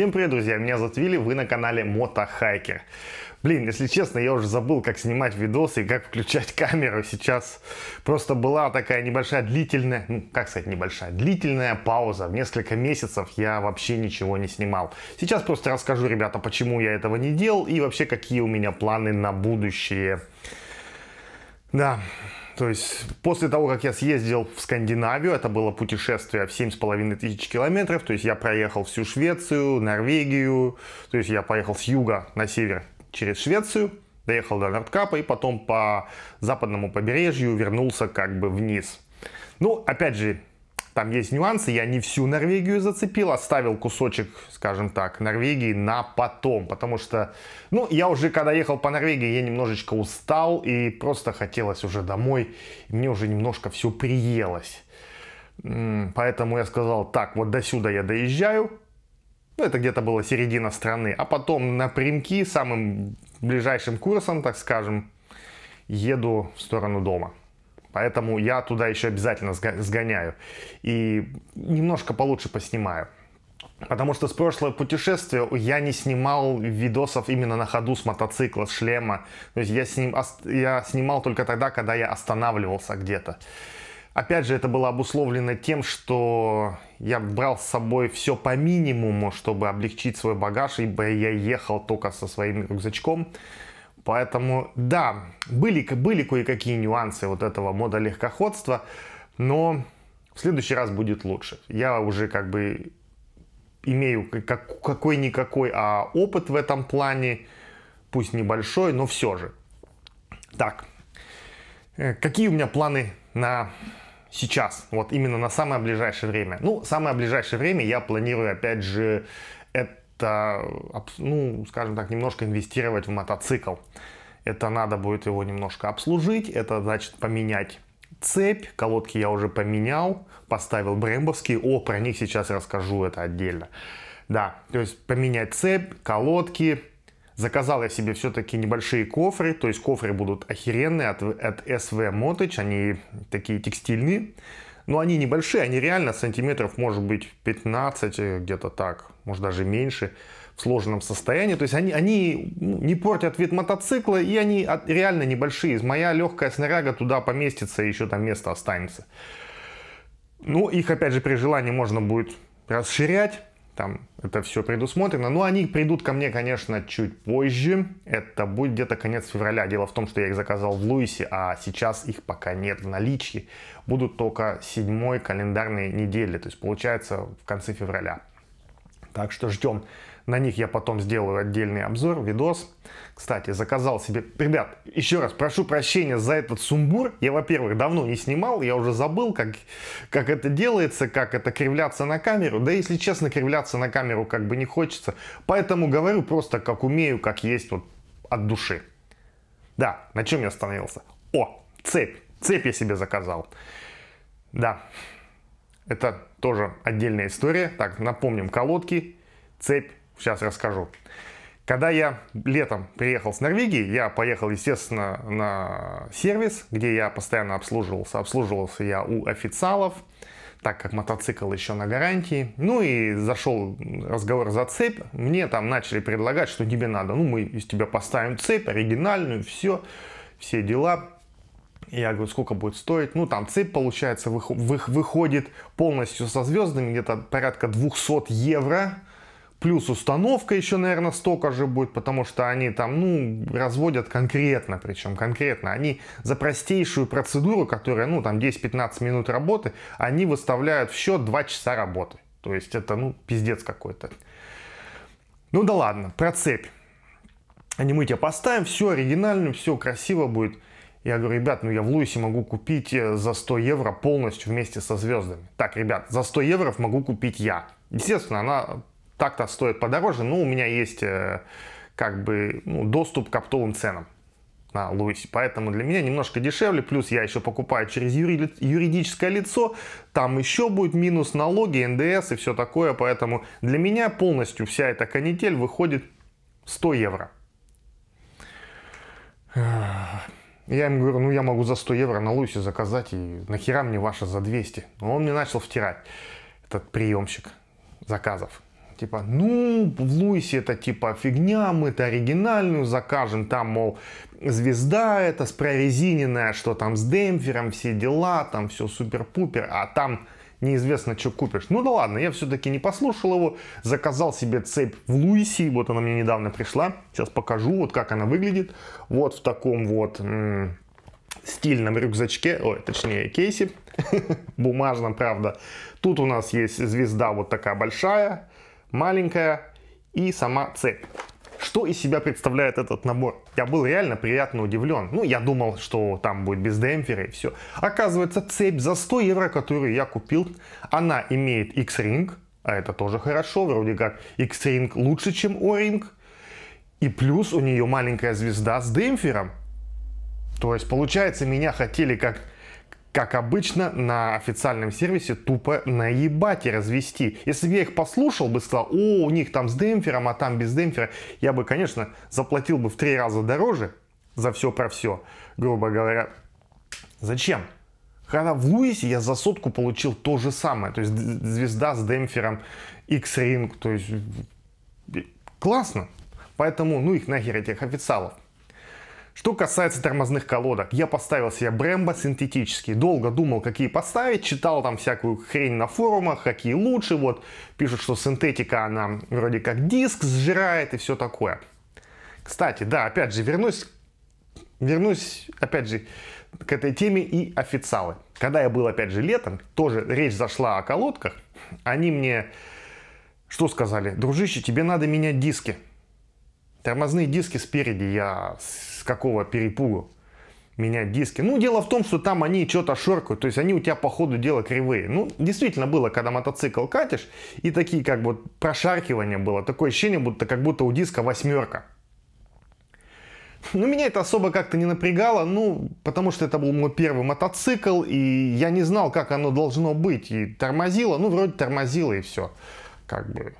Всем привет, друзья! Меня зовут Вилли, вы на канале Мотохайкер. Блин, если честно, я уже забыл, как снимать видосы и как включать камеру. Сейчас просто была такая небольшая длительная, ну, как сказать, небольшая, длительная пауза. В несколько месяцев я вообще ничего не снимал. Сейчас просто расскажу, ребята, почему я этого не делал и вообще, какие у меня планы на будущее. Да, то есть после того, как я съездил в Скандинавию, это было путешествие в 7,5 тысяч километров, то есть я проехал всю Швецию, Норвегию, то есть я поехал с юга на север через Швецию, доехал до Нордкапа и потом по западному побережью вернулся как бы вниз. Ну, опять же, там есть нюансы, я не всю Норвегию зацепил, оставил а кусочек, скажем так, Норвегии на потом, потому что, ну, я уже, когда ехал по Норвегии, я немножечко устал и просто хотелось уже домой, и мне уже немножко все приелось. Поэтому я сказал, так, вот до сюда я доезжаю, ну, это где-то была середина страны, а потом напрямки, самым ближайшим курсом, так скажем, еду в сторону дома. Поэтому я туда еще обязательно сгоняю. И немножко получше поснимаю. Потому что с прошлого путешествия я не снимал видосов именно на ходу с мотоцикла, с шлема. То есть я, сним, я снимал только тогда, когда я останавливался где-то. Опять же, это было обусловлено тем, что я брал с собой все по минимуму, чтобы облегчить свой багаж, ибо я ехал только со своим рюкзачком. Поэтому, да, были, были кое-какие нюансы вот этого мода легкоходства, но в следующий раз будет лучше. Я уже как бы имею какой-никакой а опыт в этом плане, пусть небольшой, но все же. Так, э, какие у меня планы на сейчас, вот именно на самое ближайшее время? Ну, самое ближайшее время я планирую, опять же, это, ну, скажем так, немножко инвестировать в мотоцикл. Это надо будет его немножко обслужить, это значит поменять цепь, колодки я уже поменял, поставил брембовские, о, про них сейчас расскажу это отдельно. Да, то есть поменять цепь, колодки, Заказал я себе все-таки небольшие кофры, то есть кофры будут охеренные от, от SV Motich, они такие текстильные. Но ну, они небольшие, они реально сантиметров, может быть, 15, э, где-то так, может даже меньше, в сложенном состоянии. То есть они, они ну, не портят вид мотоцикла, и они реально небольшие. Моя легкая снаряга туда поместится, и еще там место останется. Ну, их, опять же, при желании можно будет расширять там это все предусмотрено. Но они придут ко мне, конечно, чуть позже. Это будет где-то конец февраля. Дело в том, что я их заказал в Луисе, а сейчас их пока нет в наличии. Будут только седьмой календарной недели, то есть получается в конце февраля. Так что ждем. На них я потом сделаю отдельный обзор, видос. Кстати, заказал себе... Ребят, еще раз прошу прощения за этот сумбур. Я, во-первых, давно не снимал, я уже забыл, как, как это делается, как это кривляться на камеру. Да, если честно, кривляться на камеру как бы не хочется. Поэтому говорю просто как умею, как есть, вот от души. Да, на чем я остановился? О, цепь. Цепь я себе заказал. Да, это тоже отдельная история. Так, напомним, колодки, цепь, Сейчас расскажу. Когда я летом приехал с Норвегии, я поехал, естественно, на сервис, где я постоянно обслуживался. Обслуживался я у официалов, так как мотоцикл еще на гарантии. Ну и зашел разговор за цепь. Мне там начали предлагать, что тебе надо. Ну, мы из тебя поставим цепь оригинальную, все, все дела. Я говорю, сколько будет стоить? Ну, там цепь, получается, выходит полностью со звездами, где-то порядка 200 евро Плюс установка еще, наверное, столько же будет, потому что они там, ну, разводят конкретно, причем конкретно. Они за простейшую процедуру, которая, ну, там 10-15 минут работы, они выставляют в счет 2 часа работы. То есть это, ну, пиздец какой-то. Ну да ладно, про цепь. Они мы тебя поставим, все оригинально, все красиво будет. Я говорю, ребят, ну я в Луисе могу купить э, за 100 евро полностью вместе со звездами. Так, ребят, за 100 евро могу купить я. Естественно, она так-то стоит подороже, но у меня есть э, как бы ну, доступ к оптовым ценам на Луисе. Поэтому для меня немножко дешевле. Плюс я еще покупаю через юри... юридическое лицо. Там еще будет минус налоги, НДС и все такое. Поэтому для меня полностью вся эта канитель выходит 100 евро. Я им говорю, ну я могу за 100 евро на Луисе заказать, и нахера мне ваша за 200? он мне начал втирать, этот приемщик заказов. Типа, ну, в Луисе это типа фигня, мы-то оригинальную закажем, там, мол, звезда это с прорезиненная, что там с демпфером, все дела, там все супер-пупер, а там неизвестно, что купишь. Ну да ладно, я все-таки не послушал его, заказал себе цепь в Луисе, вот она мне недавно пришла, сейчас покажу, вот как она выглядит, вот в таком вот стильном рюкзачке, ой, точнее кейсе, бумажном, правда. Тут у нас есть звезда вот такая большая, маленькая и сама цепь. Что из себя представляет этот набор? Я был реально приятно удивлен. Ну, я думал, что там будет без демпфера и все. Оказывается, цепь за 100 евро, которую я купил, она имеет X-Ring, а это тоже хорошо, вроде как X-Ring лучше, чем O-Ring. И плюс у нее маленькая звезда с демпфером. То есть, получается, меня хотели как как обычно, на официальном сервисе тупо наебать и развести. Если бы я их послушал бы, сказал, о, у них там с демпфером, а там без демпфера, я бы, конечно, заплатил бы в три раза дороже за все про все, грубо говоря. Зачем? Когда в Луисе я за сотку получил то же самое, то есть звезда с демпфером, X-Ring, то есть классно. Поэтому ну их нахер этих официалов. Что касается тормозных колодок, я поставил себе Brembo синтетический. Долго думал, какие поставить, читал там всякую хрень на форумах, какие лучше. Вот пишут, что синтетика, она вроде как диск сжирает и все такое. Кстати, да, опять же, вернусь, вернусь, опять же, к этой теме и официалы. Когда я был, опять же, летом, тоже речь зашла о колодках. Они мне что сказали? Дружище, тебе надо менять диски. Тормозные диски спереди я с какого перепугу менять диски. Ну, дело в том, что там они что-то шоркают, то есть они у тебя по ходу дела кривые. Ну, действительно было, когда мотоцикл катишь, и такие как бы прошаркивания было, такое ощущение, будто как будто у диска восьмерка. Ну, меня это особо как-то не напрягало, ну, потому что это был мой первый мотоцикл, и я не знал, как оно должно быть, и тормозило, ну, вроде тормозило, и все, как бы.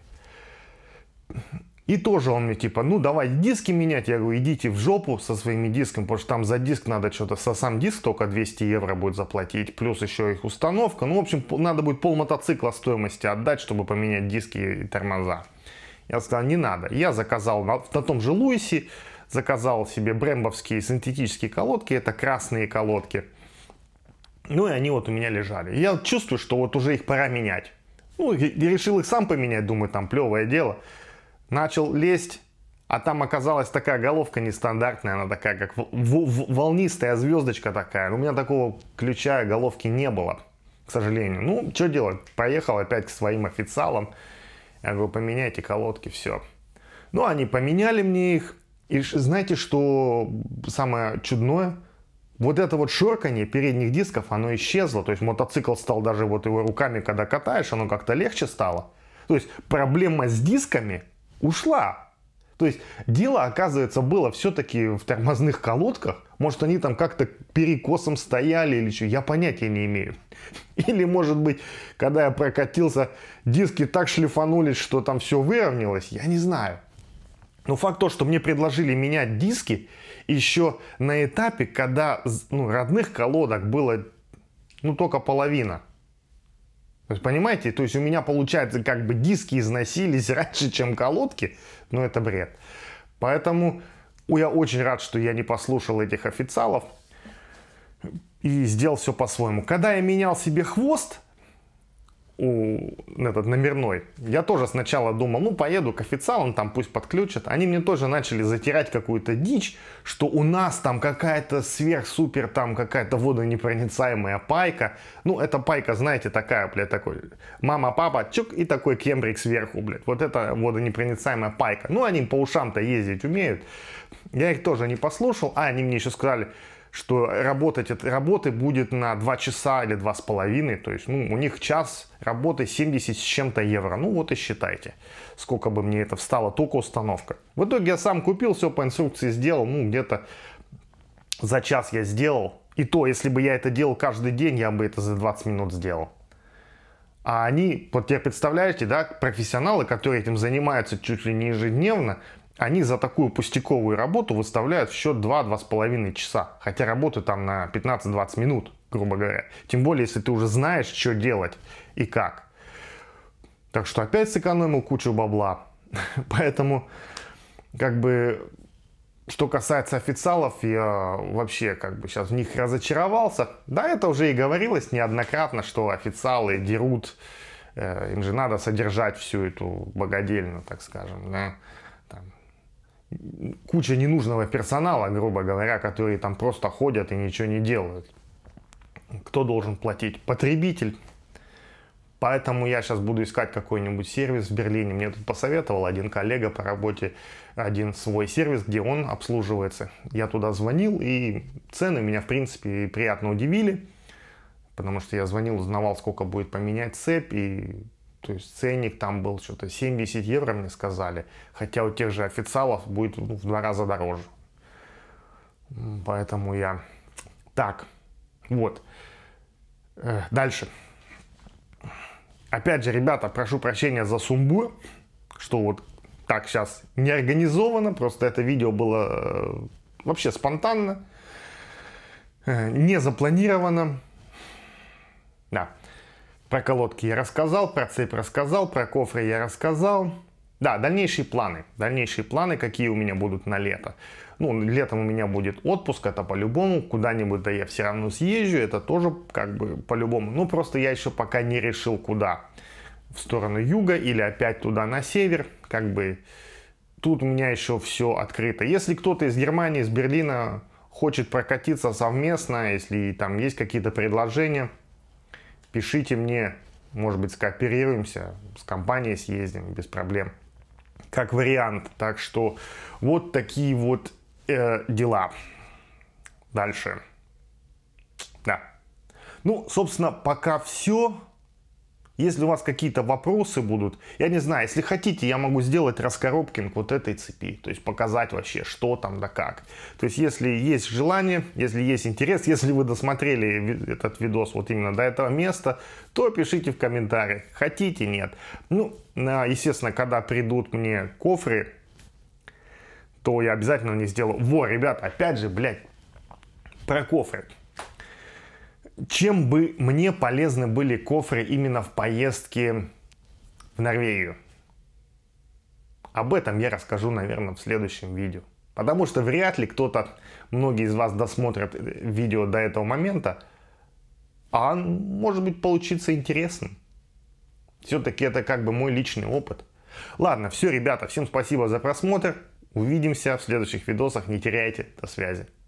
И тоже он мне типа, ну давай диски менять. Я говорю, идите в жопу со своими дисками, потому что там за диск надо что-то, со сам диск только 200 евро будет заплатить, плюс еще их установка. Ну, в общем, надо будет пол мотоцикла стоимости отдать, чтобы поменять диски и тормоза. Я сказал, не надо. Я заказал на, на том же Луисе, заказал себе брембовские синтетические колодки, это красные колодки. Ну и они вот у меня лежали. Я чувствую, что вот уже их пора менять. Ну, я решил их сам поменять, думаю, там плевое дело начал лезть, а там оказалась такая головка нестандартная, она такая, как волнистая звездочка такая. У меня такого ключа головки не было, к сожалению. Ну, что делать? Поехал опять к своим официалам. Я говорю, поменяйте колодки, все. Ну, они поменяли мне их. И знаете, что самое чудное? Вот это вот шорканье передних дисков, оно исчезло. То есть мотоцикл стал даже вот его руками, когда катаешь, оно как-то легче стало. То есть проблема с дисками – ушла. То есть дело, оказывается, было все-таки в тормозных колодках. Может, они там как-то перекосом стояли или что, я понятия не имею. Или, может быть, когда я прокатился, диски так шлифанулись, что там все выровнялось, я не знаю. Но факт то, что мне предложили менять диски еще на этапе, когда ну, родных колодок было ну, только половина – то есть, понимаете, то есть у меня получается как бы диски износились раньше, чем колодки, но это бред. Поэтому я очень рад, что я не послушал этих официалов и сделал все по-своему. Когда я менял себе хвост, у, этот номерной. Я тоже сначала думал, ну поеду к официалам, там пусть подключат. Они мне тоже начали затирать какую-то дичь, что у нас там какая-то сверхсупер там какая-то водонепроницаемая пайка. Ну эта пайка, знаете, такая, блядь, такой мама-папа, чук, и такой кембрик сверху, блядь. Вот это водонепроницаемая пайка. Ну они по ушам-то ездить умеют. Я их тоже не послушал, а они мне еще сказали, что работать от работы будет на 2 часа или 2,5, то есть ну, у них час работы 70 с чем-то евро. Ну вот и считайте, сколько бы мне это встало, только установка. В итоге я сам купил, все по инструкции сделал, ну где-то за час я сделал. И то, если бы я это делал каждый день, я бы это за 20 минут сделал. А они, вот я представляете, да, профессионалы, которые этим занимаются чуть ли не ежедневно, они за такую пустяковую работу выставляют в счет 2-2,5 часа, хотя работы там на 15-20 минут, грубо говоря. Тем более, если ты уже знаешь, что делать и как. Так что опять сэкономил кучу бабла. Поэтому, как бы, что касается официалов, я вообще как бы сейчас в них разочаровался. Да, это уже и говорилось неоднократно, что официалы дерут, э, им же надо содержать всю эту богадельню, так скажем, да куча ненужного персонала, грубо говоря, которые там просто ходят и ничего не делают. Кто должен платить? Потребитель. Поэтому я сейчас буду искать какой-нибудь сервис в Берлине. Мне тут посоветовал один коллега по работе один свой сервис, где он обслуживается. Я туда звонил, и цены меня, в принципе, приятно удивили, потому что я звонил, узнавал, сколько будет поменять цепь, и то есть ценник там был что-то 70 евро, мне сказали. Хотя у тех же официалов будет ну, в два раза дороже. Поэтому я... Так, вот. Э, дальше. Опять же, ребята, прошу прощения за сумбур, что вот так сейчас не организовано. Просто это видео было э, вообще спонтанно, э, не запланировано. Да. Про колодки я рассказал, про цепь рассказал, про кофры я рассказал. Да, дальнейшие планы. Дальнейшие планы, какие у меня будут на лето. Ну, летом у меня будет отпуск, это по-любому. Куда-нибудь да я все равно съезжу, это тоже как бы по-любому. Ну, просто я еще пока не решил, куда. В сторону юга или опять туда на север. Как бы тут у меня еще все открыто. Если кто-то из Германии, из Берлина хочет прокатиться совместно, если там есть какие-то предложения – пишите мне, может быть, скооперируемся, с компанией съездим без проблем. Как вариант. Так что вот такие вот э, дела. Дальше. Да. Ну, собственно, пока все. Если у вас какие-то вопросы будут, я не знаю, если хотите, я могу сделать раскоробкинг вот этой цепи, то есть показать вообще, что там да как. То есть если есть желание, если есть интерес, если вы досмотрели этот видос вот именно до этого места, то пишите в комментариях, хотите, нет. Ну, а, естественно, когда придут мне кофры, то я обязательно не сделаю. Во, ребят, опять же, блядь, про кофры чем бы мне полезны были кофры именно в поездке в Норвегию? Об этом я расскажу, наверное, в следующем видео. Потому что вряд ли кто-то, многие из вас досмотрят э, видео до этого момента, а может быть получится интересным. Все-таки это как бы мой личный опыт. Ладно, все, ребята, всем спасибо за просмотр. Увидимся в следующих видосах. Не теряйте. До связи.